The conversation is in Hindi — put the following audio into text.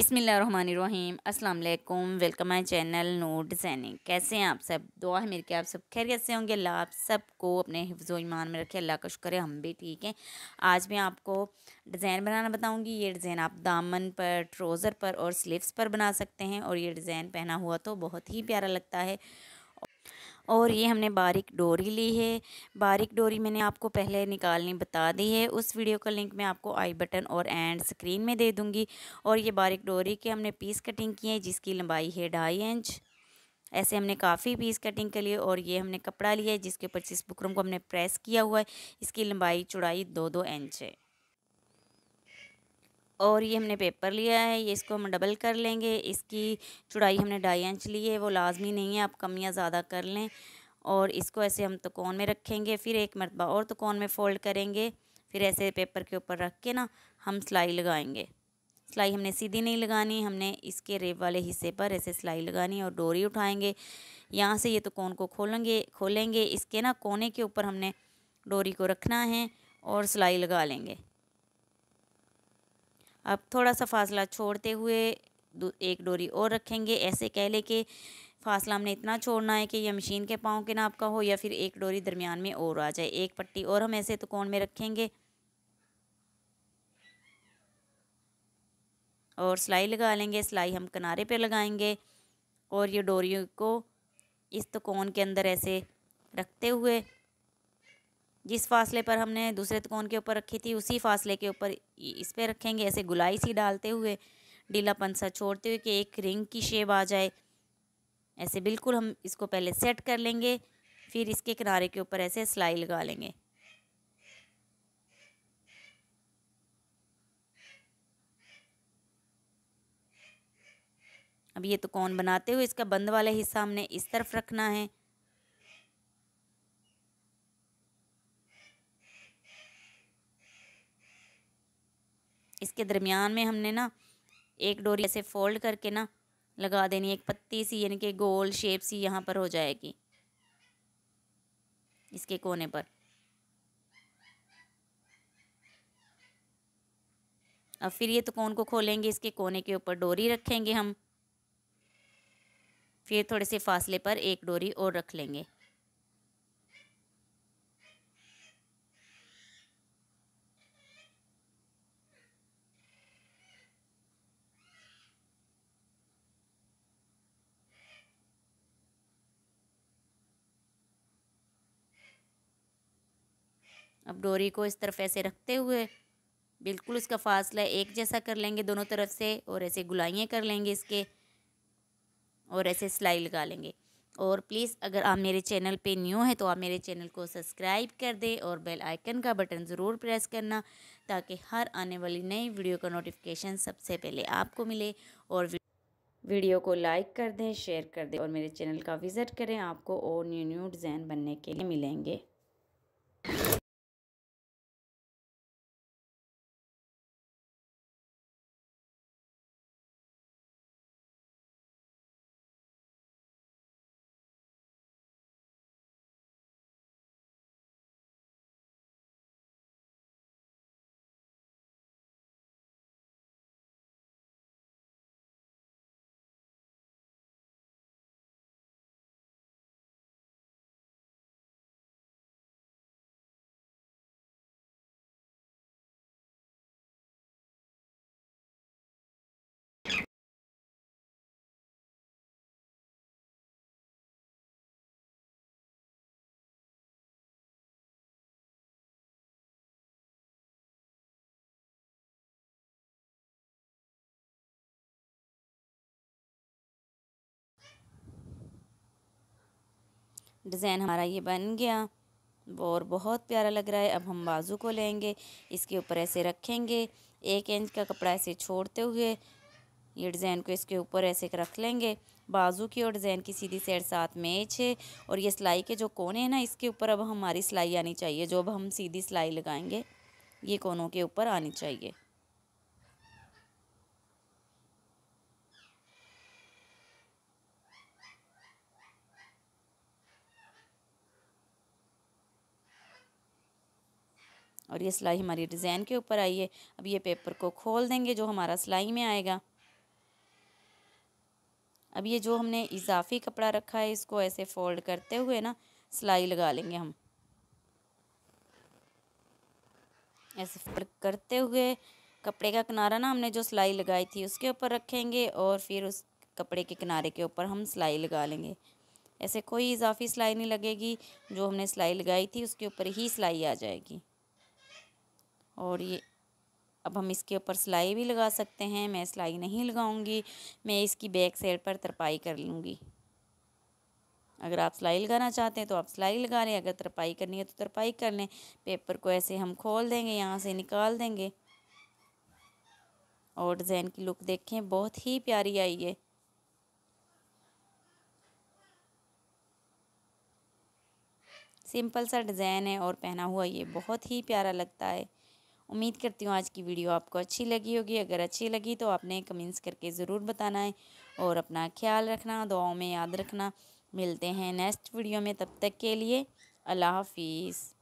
बिसमीम असलकुम welcome my channel Noor designing कैसे हैं आप सब दुआ है मेरे के आप सब खैरियत से होंगे अल्लाह आप सबको अपने हिफ्ज़ ईमान में रखे अल्लाह का शुक्र है हम भी ठीक हैं आज मैं आपको डिज़ाइन बनाना बताऊंगी ये डिज़ाइन आप दामन पर ट्रोज़र पर और स्लीव्स पर बना सकते हैं और ये डिज़ाइन पहना हुआ तो बहुत ही प्यारा लगता है और ये हमने बारीक डोरी ली है बारीक डोरी मैंने आपको पहले निकालनी बता दी है उस वीडियो का लिंक मैं आपको आई बटन और एंड स्क्रीन में दे दूँगी और ये बारीक डोरी के हमने पीस कटिंग की है जिसकी लंबाई है ढाई इंच ऐसे हमने काफ़ी पीस कटिंग के लिए और ये हमने कपड़ा लिया है जिसके ऊपर जिस बुकरम को हमने प्रेस किया हुआ है इसकी लंबाई चौड़ाई दो दो इंच है और ये हमने पेपर लिया है ये इसको हम डबल कर लेंगे इसकी चुड़ाई हमने ढाई इंच ली है वो लाजमी नहीं है आप कमियाँ ज़्यादा कर लें और इसको ऐसे हम कौन में रखेंगे फिर एक मरतबा और कौन में फ़ोल्ड करेंगे फिर ऐसे पेपर के ऊपर रख के ना हम सिलाई लगाएंगे सिलाई हमने सीधी नहीं लगानी हमने इसके रेब वाले हिस्से पर ऐसे सिलाई लगानी और डोरी उठाएंगे यहाँ से ये तो कौन को खोलेंगे खोलेंगे इसके ना कोने के ऊपर हमने डोरी को रखना है और सिलाई लगा लेंगे अब थोड़ा सा फासला छोड़ते हुए एक डोरी और रखेंगे ऐसे कह लें कि फासला हमने इतना छोड़ना है कि यह मशीन के पाँव के नाप का हो या फिर एक डोरी दरमियान में और आ जाए एक पट्टी और हम ऐसे तो कौन में रखेंगे और सिलाई लगा लेंगे सिलाई हम किनारे पे लगाएंगे और ये डोरियों को इस तकोन के अंदर ऐसे रखते हुए जिस फासले पर हमने दूसरे तकोन के ऊपर रखी थी उसी फासले के ऊपर इस पर रखेंगे ऐसे गुलाई सी डालते हुए ढीलापन सा छोड़ते हुए कि एक रिंग की शेप आ जाए ऐसे बिल्कुल हम इसको पहले सेट कर लेंगे फिर इसके किनारे के ऊपर ऐसे सिलाई लगा लेंगे अब ये तो कौन बनाते हुए इसका बंद वाला हिस्सा हमने इस तरफ रखना है इसके दरमियान में हमने ना एक डोरी ऐसे फोल्ड करके ना लगा देनी एक पत्ती सी यानी कि गोल शेप सी यहाँ पर हो जाएगी इसके कोने पर अब फिर ये तो कोन को खोलेंगे इसके कोने के ऊपर डोरी रखेंगे हम फिर थोड़े से फासले पर एक डोरी और रख लेंगे अब डोरी को इस तरफ ऐसे रखते हुए बिल्कुल उसका फासला एक जैसा कर लेंगे दोनों तरफ से और ऐसे गुलाइयाँ कर लेंगे इसके और ऐसे सिलाई लगा लेंगे और प्लीज़ अगर आप मेरे चैनल पे न्यू हैं तो आप मेरे चैनल को सब्सक्राइब कर दें और बेल आइकन का बटन ज़रूर प्रेस करना ताकि हर आने वाली नई वीडियो का नोटिफिकेशन सबसे पहले आपको मिले और वीडियो को लाइक कर दें शेयर कर दें और मेरे चैनल का विज़िट करें आपको और न्यू न्यू डिज़ाइन बनने के लिए मिलेंगे डिज़ाइन हमारा ये बन गया और बहुत प्यारा लग रहा है अब हम बाजू को लेंगे इसके ऊपर ऐसे रखेंगे एक इंच का कपड़ा ऐसे छोड़ते हुए ये डिज़ाइन को इसके ऊपर ऐसे रख लेंगे बाजू की और डिज़ाइन की सीधी साइड साथ मैच है और ये सिलाई के जो कोने हैं ना इसके ऊपर अब हमारी सिलाई आनी चाहिए जो अब हम सीधी सिलाई लगाएंगे ये कोनों के ऊपर आनी चाहिए और ये सिलाई हमारी डिज़ाइन के ऊपर आई है अब ये पेपर को खोल देंगे जो हमारा सिलाई में आएगा अब ये जो हमने इजाफी कपड़ा रखा है इसको ऐसे फोल्ड करते हुए ना सिलाई लगा लेंगे हम ऐसे फोल्ड करते हुए कपड़े का किनारा ना हमने जो सिलाई लगाई थी उसके ऊपर रखेंगे और फिर उस कपड़े के किनारे के ऊपर हम सिलाई लगा लेंगे ऐसे कोई इजाफी सिलाई नहीं लगेगी जो हमने सिलाई लगाई थी उसके ऊपर ही सिलाई आ जाएगी और ये अब हम इसके ऊपर सिलाई भी लगा सकते हैं मैं सिलाई नहीं लगाऊंगी मैं इसकी बैक साइड पर तरपाई कर लूँगी अगर आप सिलाई लगाना चाहते हैं तो आप सिलाई लगा लें अगर तरपाई करनी है तो तरपाई कर लें पेपर को ऐसे हम खोल देंगे यहाँ से निकाल देंगे और डिज़ाइन की लुक देखें बहुत ही प्यारी आई है सिंपल सा डिज़ाइन है और पहना हुआ ये बहुत ही प्यारा लगता है उम्मीद करती हूँ आज की वीडियो आपको अच्छी लगी होगी अगर अच्छी लगी तो आपने कमेंट्स करके ज़रूर बताना है और अपना ख्याल रखना दुआओं में याद रखना मिलते हैं नेक्स्ट वीडियो में तब तक के लिए अल्लाह हाफिज़